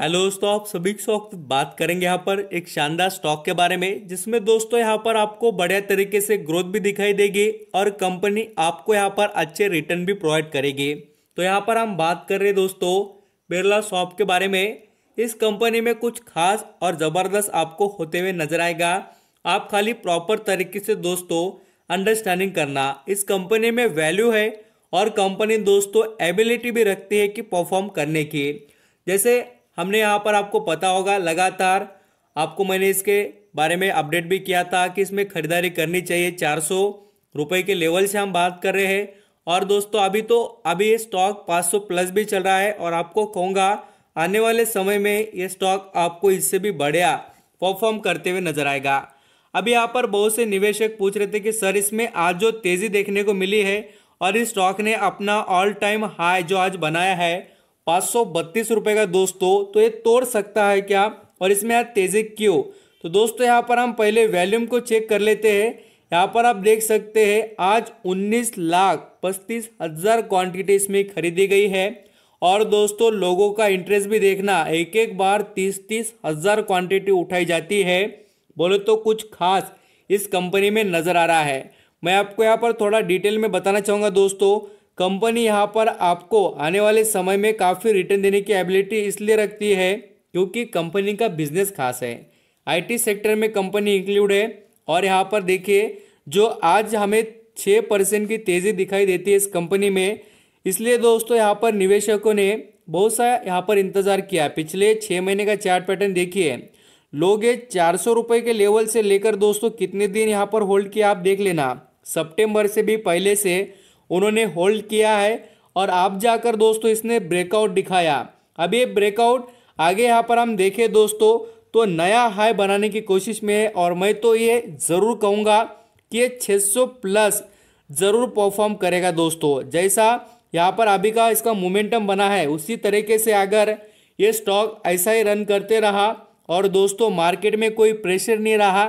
hello दोस्तों आप सभी के वक्त बात करेंगे यहाँ पर एक शानदार स्टॉक के बारे में जिसमें दोस्तों यहाँ पर आपको बढ़िया तरीके से ग्रोथ भी दिखाई देगी और कंपनी आपको यहाँ पर अच्छे रिटर्न भी प्रोवाइड करेगी तो यहाँ पर हम बात कर रहे दोस्तों बिरला शॉप के बारे में इस कंपनी में कुछ खास और ज़बरदस्त आपको होते हुए नजर आएगा आप खाली प्रॉपर तरीके से दोस्तों अंडरस्टैंडिंग करना इस कंपनी में वैल्यू है और कंपनी दोस्तों एबिलिटी भी रखती है कि परफॉर्म करने की जैसे हमने यहाँ पर आपको पता होगा लगातार आपको मैंने इसके बारे में अपडेट भी किया था कि इसमें खरीदारी करनी चाहिए चार सौ के लेवल से हम बात कर रहे हैं और दोस्तों अभी तो अभी स्टॉक 500 प्लस भी चल रहा है और आपको कहूँगा आने वाले समय में ये स्टॉक आपको इससे भी बढ़िया परफॉर्म करते हुए नजर आएगा अभी यहाँ पर बहुत से निवेशक पूछ रहे थे कि सर इसमें आज जो तेज़ी देखने को मिली है और इस स्टॉक ने अपना ऑल टाइम हाई जो आज बनाया है पाँच सौ बत्तीस का दोस्तों तो ये तोड़ सकता है क्या और इसमें है तेजी क्यों तो दोस्तों यहाँ पर हम पहले वॉल्यूम को चेक कर लेते हैं यहाँ पर आप देख सकते हैं आज उन्नीस लाख पस्तीस हज़ार क्वान्टिटी इसमें खरीदी गई है और दोस्तों लोगों का इंटरेस्ट भी देखना एक एक बार तीस तीस हज़ार क्वान्टिटी उठाई जाती है बोले तो कुछ खास इस कंपनी में नज़र आ रहा है मैं आपको यहाँ पर थोड़ा डिटेल में बताना चाहूँगा दोस्तों कंपनी यहाँ पर आपको आने वाले समय में काफ़ी रिटर्न देने की एबिलिटी इसलिए रखती है क्योंकि कंपनी का बिजनेस खास है आईटी सेक्टर में कंपनी इंक्लूड है और यहाँ पर देखिए जो आज हमें छः परसेंट की तेज़ी दिखाई देती है इस कंपनी में इसलिए दोस्तों यहाँ पर निवेशकों ने बहुत सा यहाँ पर इंतज़ार किया पिछले छः महीने का चार्ट पैटर्न देखिए लोग ये चार सौ के लेवल से लेकर दोस्तों कितने दिन यहाँ पर होल्ड किया आप देख लेना सेप्टेम्बर से भी पहले से उन्होंने होल्ड किया है और आप जाकर दोस्तों इसने ब्रेकआउट दिखाया अब ये ब्रेकआउट आगे यहाँ पर हम देखें दोस्तों तो नया हाई बनाने की कोशिश में है और मैं तो ये ज़रूर कहूँगा कि ये 600 प्लस ज़रूर परफॉर्म करेगा दोस्तों जैसा यहाँ पर अभी का इसका मोमेंटम बना है उसी तरीके से अगर ये स्टॉक ऐसा ही रन करते रहा और दोस्तों मार्केट में कोई प्रेशर नहीं रहा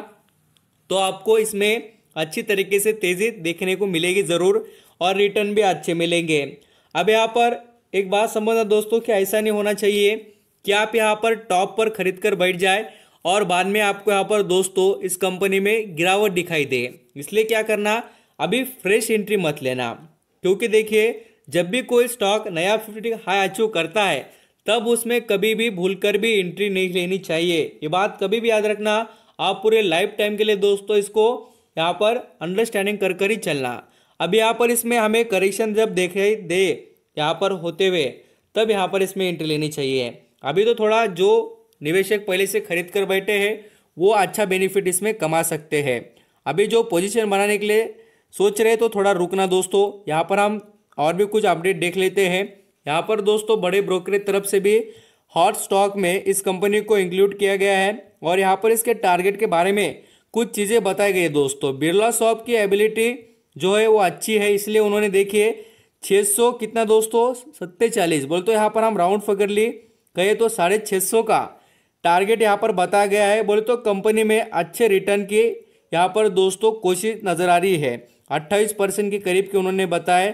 तो आपको इसमें अच्छी तरीके से तेज़ी देखने को मिलेगी ज़रूर और रिटर्न भी अच्छे मिलेंगे अब यहाँ पर एक बात समझना दोस्तों कि ऐसा नहीं होना चाहिए कि आप यहाँ पर टॉप पर खरीद कर बैठ जाए और बाद में आपको यहाँ पर दोस्तों इस कंपनी में गिरावट दिखाई दे इसलिए क्या करना अभी फ्रेश एंट्री मत लेना क्योंकि देखिए जब भी कोई स्टॉक नया फिफ्टी हाई अचीव करता है तब उसमें कभी भी भूलकर भी एंट्री नहीं लेनी चाहिए ये बात कभी भी याद रखना आप पूरे लाइफ टाइम के लिए दोस्तों इसको यहाँ पर अंडरस्टैंडिंग कर कर ही चलना अब यहाँ पर इसमें हमें करेक्शन जब देखे दे यहाँ पर होते हुए तब यहाँ पर इसमें एंट्री लेनी चाहिए अभी तो थोड़ा जो निवेशक पहले से खरीद कर बैठे हैं वो अच्छा बेनिफिट इसमें कमा सकते हैं अभी जो पोजीशन बनाने के लिए सोच रहे तो थोड़ा रुकना दोस्तों यहाँ पर हम और भी कुछ अपडेट देख लेते हैं यहाँ पर दोस्तों बड़े ब्रोकरेज तरफ से भी हॉट स्टॉक में इस कंपनी को इंक्लूड किया गया है और यहाँ पर इसके टारगेट के बारे में कुछ चीज़ें बताई गई दोस्तों बिरला शॉप की एबिलिटी जो है वो अच्छी है इसलिए उन्होंने देखिए 600 कितना दोस्तों सत्ते चालीस बोले तो यहाँ पर हम राउंड पकड़ लिए कहे तो साढ़े छः सौ का टारगेट यहाँ पर बताया गया है बोले तो कंपनी में अच्छे रिटर्न की यहाँ पर दोस्तों कोशिश नज़र आ रही है अट्ठाईस परसेंट के करीब के उन्होंने बताया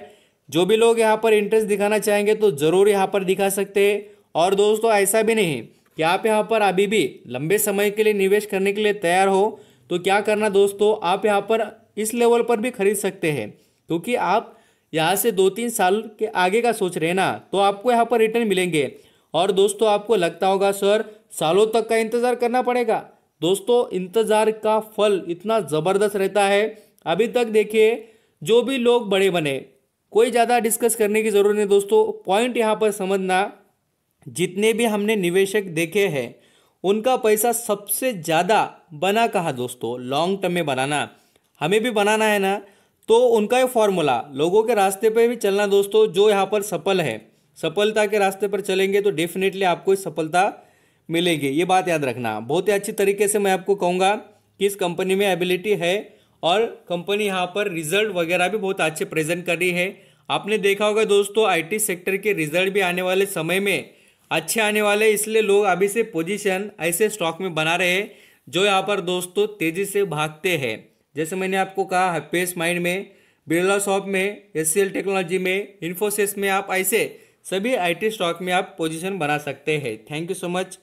जो भी लोग यहाँ पर इंटरेस्ट दिखाना चाहेंगे तो ज़रूर यहाँ पर दिखा सकते हैं और दोस्तों ऐसा भी नहीं कि आप यहाँ पर अभी भी लंबे समय के लिए निवेश करने के लिए तैयार हो तो क्या करना दोस्तों आप यहाँ पर इस लेवल पर भी खरीद सकते हैं क्योंकि आप यहाँ से दो तीन साल के आगे का सोच रहे हैं ना तो आपको यहाँ पर रिटर्न मिलेंगे और दोस्तों आपको लगता होगा सर सालों तक का इंतज़ार करना पड़ेगा दोस्तों इंतज़ार का फल इतना ज़बरदस्त रहता है अभी तक देखिए जो भी लोग बड़े बने कोई ज़्यादा डिस्कस करने की ज़रूरत नहीं दोस्तों पॉइंट यहाँ पर समझना जितने भी हमने निवेशक देखे हैं उनका पैसा सबसे ज़्यादा बना कहा दोस्तों लॉन्ग टर्म में बनाना हमें भी बनाना है ना तो उनका ये फॉर्मूला लोगों के रास्ते पर भी चलना दोस्तों जो यहाँ पर सफल है सफलता के रास्ते पर चलेंगे तो डेफिनेटली आपको सफलता मिलेगी ये बात याद रखना बहुत ही अच्छी तरीके से मैं आपको कहूँगा कि इस कंपनी में एबिलिटी है और कंपनी यहाँ पर रिजल्ट वगैरह भी बहुत अच्छे प्रेजेंट कर रही है आपने देखा होगा दोस्तों आईटी सेक्टर के रिजल्ट भी आने वाले समय में अच्छे आने वाले इसलिए लोग अभी से पोजीशन ऐसे स्टॉक में बना रहे हैं जो यहाँ पर दोस्तों तेज़ी से भागते हैं जैसे मैंने आपको कहा हैप्पीस माइंड में बिरला शॉप में एस टेक्नोलॉजी में इन्फोसिस में आप ऐसे सभी आईटी स्टॉक में आप पोजीशन बना सकते हैं थैंक यू सो मच